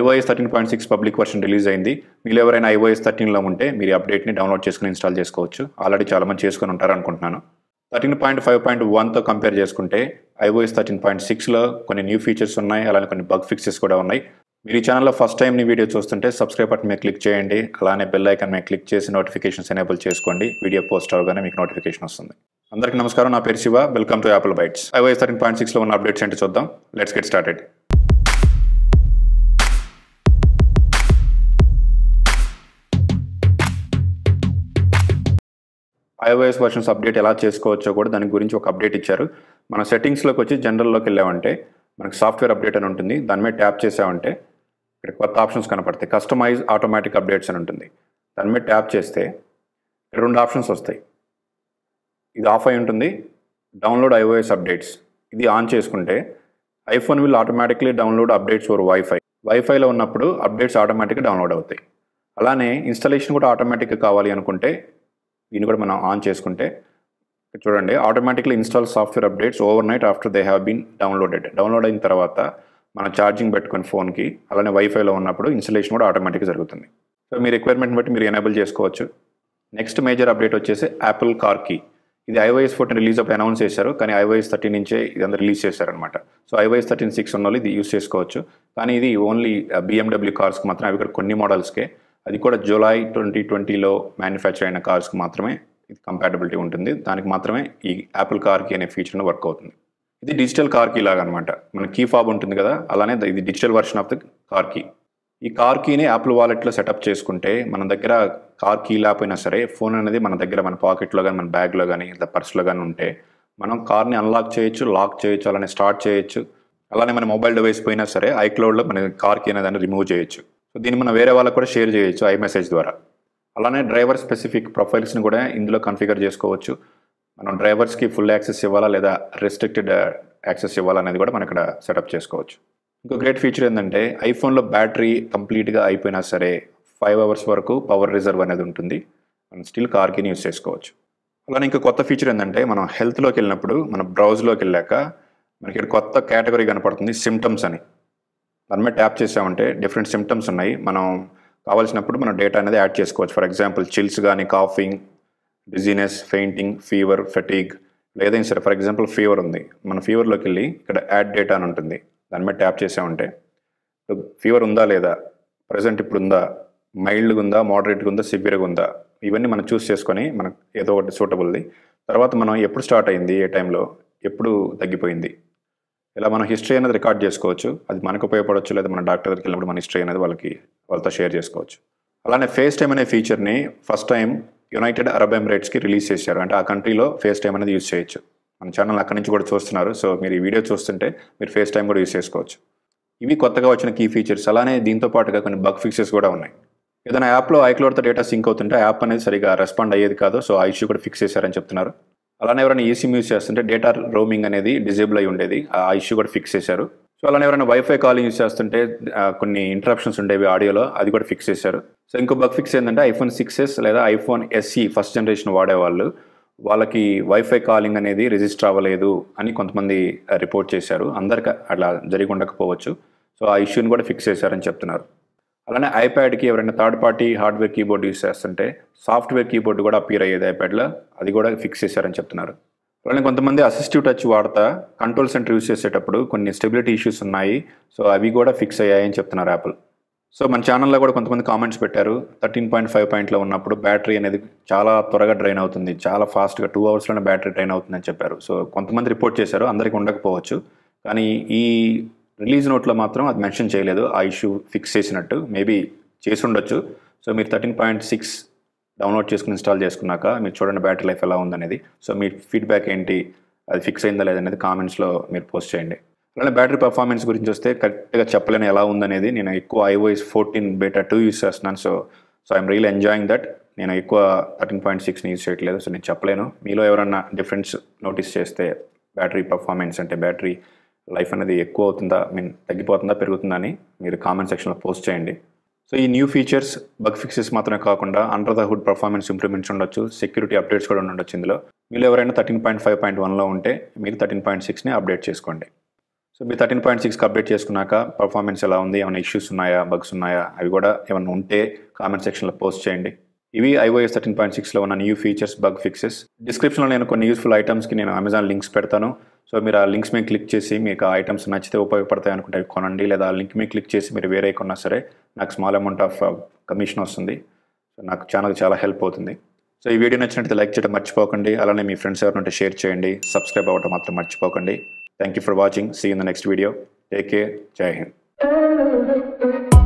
iOS thirteen point six public version release అయింది మీరు ఎవరైనా ఐఓఎస్ థర్టీన్లో ఉంటే మీరు అప్డేట్ని డౌన్లోడ్ చేసుకుని ఇన్స్టాల్ చేసుకోవచ్చు ఆల్రెడీ చాలామంది చేసుకుని ఉంటారు అనుకుంటున్నాను థర్టీన్ పాయింట్ ఫైవ్ పాయింట్ వన్తో కంపేర్ చేసుకుంటే ఐఓఎస్ థర్టీన్ పాయింట్ సిక్స్లో కొన్ని న్యూ ఫీచర్స్ ఉన్నాయి అలానే కొన్ని బగ్ ఫిక్సెస్ కూడా ఉన్నాయి మీరు ఈ ఛానల్లో ఫస్ట్ టైం నీ వీడియో చూస్తుంటే సబ్స్క్రైబ్ బటన్ మీద క్లిక్ చేయండి అలానే బెల్ ఐకన్ మీద క్లిక్ చేసి నోటిఫికేషన్స్ ఎనేబుల్ చేసుకోండి వీడియో పోస్ట్ అవగానే మీకు నోటిఫికేషన్ వస్తుంది అందరికీ నమస్కారం నా పేరు Shiva welcome to Apple Bytes iOS thirteen point సిక్స్లో ఉన్న అప్డేట్స్ ఏంటి చూద్దాం let's get started iOS versions update ఎలా చేసుకోవచ్చో కూడా దాని గురించి ఒక అప్డేట్ ఇచ్చారు మన సెట్టింగ్స్లోకి వచ్చి జనరల్లోకి వెళ్ళామంటే మనకి సాఫ్ట్వేర్ అప్డేట్ అని ఉంటుంది దాని మీద ట్యాప్ చేసామంటే ఇక్కడ కొత్త ఆప్షన్స్ కనపడతాయి కస్టమైజ్ ఆటోమేటిక్ అప్డేట్స్ అని ఉంటుంది దాని మీద ట్యాప్ చేస్తే రెండు ఆప్షన్స్ వస్తాయి ఇది ఆఫ్ అయి ఉంటుంది డౌన్లోడ్ ఐఓఎస్ అప్డేట్స్ ఇది ఆన్ చేసుకుంటే iPhone will automatically download updates or wifi వైఫైలో ఉన్నప్పుడు అప్డేట్స్ ఆటోమేటిక్గా డౌన్లోడ్ అవుతాయి అలానే ఇన్స్టాలేషన్ కూడా ఆటోమేటిక్గా కావాలి అనుకుంటే దీన్ని కూడా మనం ఆన్ చేసుకుంటే చూడండి automatically install software updates overnight after they have been downloaded download అయిన తర్వాత మనం ఛార్జింగ్ పెట్టుకుని ఫోన్కి అలానే వైఫైలో ఉన్నప్పుడు ఇన్స్టలేషన్ కూడా ఆటోమేటిక్గా జరుగుతుంది సో మీ రిక్వైర్మెంట్ బట్టి మీరు ఎనేబుల్ చేసుకోవచ్చు నెక్స్ట్ మేజర్ అప్డేట్ వచ్చేసి యాపిల్ కార్కి ఇది ఐవైఎస్ ఫోర్టీన్ రిలీజ్ అప్పుడు అనౌన్స్ చేశారు కానీ ఐవైఎస్ థర్టీన్ నుంచే ఇది అంతా రిలీజ్ చేశారనమాట సో ఐవైఎస్ థర్టీన్ సిక్స్ ఉన్న ఇది యూస్ చేసుకోవచ్చు కానీ ఇది ఓన్లీ బీఎండబ్ల్యూ కార్స్కి మాత్రం అవి ఇక్కడ కొన్ని మోడల్స్కే అది కూడా జూలై ట్వంటీ ట్వంటీలో మ్యానుఫ్యాక్చర్ అయిన కార్స్కి మాత్రమే ఇది కంపాటబిలిటీ ఉంటుంది దానికి మాత్రమే ఈ యాపిల్ కార్కి అనే ఫీచర్ను వర్క్ అవుతుంది ఇది డిజిటల్ కార్కి లాగనమాట మన కీ ఫాబ్ ఉంటుంది కదా అలానే ఇది digital version of the car key ఈ కార్ కీని యాపిల్ వాలెట్లో సెటప్ చేసుకుంటే మన దగ్గర కార్ కీ లేకపోయినా సరే ఫోన్ అనేది మన దగ్గర మన పాకెట్లో కానీ మన బ్యాగ్లో కానీ లేదా పర్స్లో కానీ ఉంటే మనం కార్ని అన్లాక్ చేయొచ్చు లాక్ చేయొచ్చు అలానే స్టార్ట్ చేయొచ్చు అలానే మన మొబైల్ డివైస్ పోయినా సరే ఐక్లౌడ్లో మన కార్కి అనేది రిమూవ్ చేయొచ్చు సో దీన్ని మనం వేరే వాళ్ళకు కూడా షేర్ చేయొచ్చు ఐ మెసేజ్ ద్వారా అలానే డ్రైవర్ స్పెసిఫిక్ ప్రొఫైల్స్ని కూడా ఇందులో కన్ఫిగర్ చేసుకోవచ్చు మనం డ్రైవర్స్కి ఫుల్ యాక్సెస్ ఇవ్వాలా లేదా రెస్ట్రిక్టెడ్ uh, యాక్సెస్ ఇవ్వాలా అనేది కూడా మనం ఇక్కడ సెటప్ చేసుకోవచ్చు ఇంకో గ్రేట్ ఫీచర్ ఏంటంటే ఐఫోన్లో బ్యాటరీ కంప్లీట్గా అయిపోయినా సరే ఫైవ్ అవర్స్ వరకు పవర్ రిజర్వ్ అనేది ఉంటుంది మనం స్టిల్ కార్కిని యూస్ చేసుకోవచ్చు అలానే ఇంకా కొత్త ఫీచర్ ఏంటంటే మనం హెల్త్లోకి వెళ్ళినప్పుడు మన బ్రౌజ్లోకి వెళ్ళాక మనకి ఇక్కడ కొత్త కేటగిరీ కనపడుతుంది సిమ్టమ్స్ అని దాని మీద ట్యాప్ చేసామంటే డిఫరెంట్ సిమ్టమ్స్ ఉన్నాయి మనం కావాల్సినప్పుడు మనం డేటా అనేది యాడ్ చేసుకోవచ్చు ఫర్ ఎగ్జాంపుల్ చిల్స్ కానీ coughing dizziness fainting fever fatigue లేదైనా సరే ఫర్ ఎగ్జాంపుల్ ఫీవర్ ఉంది మన ఫీవర్లోకి వెళ్ళి ఇక్కడ యాడ్ డేటా అని ఉంటుంది దాని మీద ట్యాప్ చేసామంటే ఫీవర్ ఉందా లేదా ప్రజెంట్ ఇప్పుడు ఉందా మైల్డ్గా ఉందా మోడరేట్గా ఉందా సివియర్గా ఉందా ఇవన్నీ మనం చూస్ చేసుకొని మనకు ఏదో ఒకటి సూటబుల్ది తర్వాత మనం ఎప్పుడు స్టార్ట్ అయింది ఏ టైంలో ఎప్పుడు తగ్గిపోయింది ఇలా మనం హిస్టరీ అనేది రికార్డ్ చేసుకోవచ్చు అది మనకు ఉపయోగపడవచ్చు లేదా మన డాక్టర్ దగ్గరికి వెళ్ళినప్పుడు మన హిస్టరీ అనేది వాళ్ళకి వాళ్ళతో షేర్ చేసుకోవచ్చు అలానే ఫేస్ టైమ్ అనే ఫీచర్ని ఫస్ట్ టైం యునైటెడ్ అరబ్ ఎమిరేట్స్కి రిలీజ్ చేశారు అంటే ఆ కంట్రీలో ఫేస్ టైమ్ అనేది యూజ్ చేయొచ్చు మన ఛానల్ అక్కడి నుంచి కూడా చూస్తున్నారు సో మీరు ఈ వీడియో చూస్తుంటే మీరు ఫేస్ టైం కూడా యూజ్ చేసుకోవచ్చు ఇవి కొత్తగా వచ్చిన కీ ఫీచర్స్ అలానే దీంతో పాటుగా కొన్ని బగ్ ఫిక్సెస్ కూడా ఉన్నాయి ఏదైనా యాప్లో ఐక్లోడ్తో డేటా సింక్ అవుతుంటే యాప్ అనేది సరిగా రెస్పాండ్ అయ్యేది కాదు సో ఆ ఇష్యూ కూడా ఫిక్స్ చేశారని చెప్తున్నారు అలానే ఎవరైనా ఏసీ యూస్ చేస్తుంటే డేటా రోమింగ్ అనేది డిజేబుల్ అయి ఉండేది ఆ ఇష్యూ కూడా ఫిక్స్ చేశారు సో అలానే ఎవరైనా వైఫై కాలింగ్ యూస్ చేస్తుంటే కొన్ని ఇంటరప్షన్స్ ఉండేవి ఆడియోలో అది కూడా ఫిక్స్ చేశారు సో ఇంకో బగ్ ఫిక్స్ ఏంటంటే ఐఫోన్ సిక్స్ ఎస్ లేదా ఐఫోన్ ఎస్ఈ ఫస్ట్ జనరేషన్ వాడేవాళ్ళు వాళ్ళకి వైఫై కాలింగ్ అనేది రిజిస్టర్ అవ్వలేదు అని కొంతమంది రిపోర్ట్ చేశారు అందరికీ అట్లా జరిగి ఉండకపోవచ్చు సో ఆ ఇష్యూని కూడా ఫిక్స్ చేశారని చెప్తున్నారు అలానే ఐప్యాడ్కి ఎవరైనా third party hardware keyboard use చేస్తుంటే సాఫ్ట్వేర్ కీబోర్డ్ కూడా అపీర్ అయ్యేది ఐప్యాడ్లో అది కూడా ఫిక్స్ చేశారని చెప్తున్నారు అలానే కొంతమంది అసిస్టివ్ టచ్ వాడతా కంట్రోల్ సెంటర్ యూస్ చేసేటప్పుడు కొన్ని స్టెబిలిటీ ఇష్యూస్ ఉన్నాయి సో అవి కూడా ఫిక్స్ అయ్యాయని చెప్తున్నారు యాపిల్ సో మన ఛానల్లో కూడా కొంతమంది కామెంట్స్ పెట్టారు థర్టీన్ పాయింట్ ఫైవ్ పాయింట్లో ఉన్నప్పుడు బ్యాటరీ అనేది చాలా త్వరగా డ్రైన్ అవుతుంది చాలా ఫాస్ట్గా టూ అవర్స్లోనే బ్యాటరీ డ్రైన్ అవుతుందని చెప్పారు సో కొంతమంది రిపోర్ట్ చేశారు అందరికీ ఉండకపోవచ్చు కానీ ఈ రిలీజ్ నోట్లో మాత్రం అది మెన్షన్ చేయలేదు ఆ ఇష్యూ ఫిక్స్ చేసినట్టు మేబీ చేసి ఉండొచ్చు సో మీరు థర్టీన్ పాయింట్ సిక్స్ డౌన్లోడ్ చేసుకుని ఇన్స్టాల్ చేసుకున్నాక మీరు చూడండి బ్యాటరీ లైఫ్ ఎలా ఉందనేది సో మీ ఫీడ్బ్యాక్ ఏంటి అది ఫిక్స్ అయిందా లేదనేది కామెంట్స్లో మీరు పోస్ట్ చేయండి అలానే బ్యాటరీ పర్ఫార్మెన్స్ గురించి వస్తే కరెక్ట్గా చెప్పలేని ఎలా ఉందనేది నేను ఎక్కువ iOS fourteen beta two use చేస్తున్నాను so so I'm real enjoying that నేను ఎక్కువ థర్టీన్ పాయింట్ సిక్స్ని యూజ్ చేయట్లేదు సో నేను చెప్పలేను మీలో ఎవరన్నా డిఫరెన్స్ నోటీస్ చేస్తే బ్యాటరీ పర్ఫార్మెన్స్ అంటే బ్యాటరీ లైఫ్ అనేది ఎక్కువ అవుతుందా మీన్ తగ్గిపోతుందా పెరుగుతుందా అని మీరు కామెంట్ సెక్షన్లో పోస్ట్ చేయండి సో ఈ న్యూ ఫీచర్స్ బగ్ ఫిక్సెస్ మాత్రమే కాకుండా under the hood performance improvements ఉండొచ్చు సెక్యూరిటీ అప్డేట్స్ కూడా ఉండొచ్చు ఇందులో మీరు ఎవరైనా థర్టీన్ పాయింట్ ఫైవ్ పాయింట్ వన్లో ఉంటే మీరు థర్టీన్ పాయింట్ సిక్స్ని అప్డేట్ చేసుకోండి సో మీరు థర్టీన్ పాయింట్ సిక్స్కి అప్డేట్ చేసుకున్నాక పర్ఫార్మెన్స్ ఎలా ఉంది ఏమైనా ఇష్యూస్ ఉన్నాయా బగ్స్ ఉన్నాయా అవి కూడా ఏమైనా ఉంటే కామెంట్ సెక్షన్లో పోస్ట్ చేయండి ఇవి ఐఓఎస్ థర్టీన్ పాయింట్ సిక్స్లో ఉన్న న్యూ ఫీచర్స్ బగ్ ఫిక్సెస్ డిస్క్రిప్షన్లో నేను కొన్ని యూస్ఫుల్ ఐటమ్స్కి నేను అమెజాన్ లింక్స్ పెడతాను సో మీరు ఆ లింక్స్ మీద క్లిక్ చేసి మీకు ఆ ఐటమ్స్ నచ్చితే ఉపయోగపడతాయి అనుకుంటే కొనండి లేదా ఆ లింక్ మీద క్లిక్ చేసి మీరు వేరే కొన్నా సరే నాకు స్మాల్ అమౌంట్ ఆఫ్ కమిషన్ వస్తుంది సో నాకు ఛానల్ చాలా హెల్ప్ అవుతుంది సో ఈ వీడియో నచ్చినట్టు లైక్ చేయడం మర్చిపోకండి అలానే మీ ఫ్రెండ్స్ ఎవరినంటే షేర్ చేయండి సబ్స్క్రైబ్ అవ్వడం మాత్రం మర్చిపోకండి thank you for watching see in the next video take care Jai Hind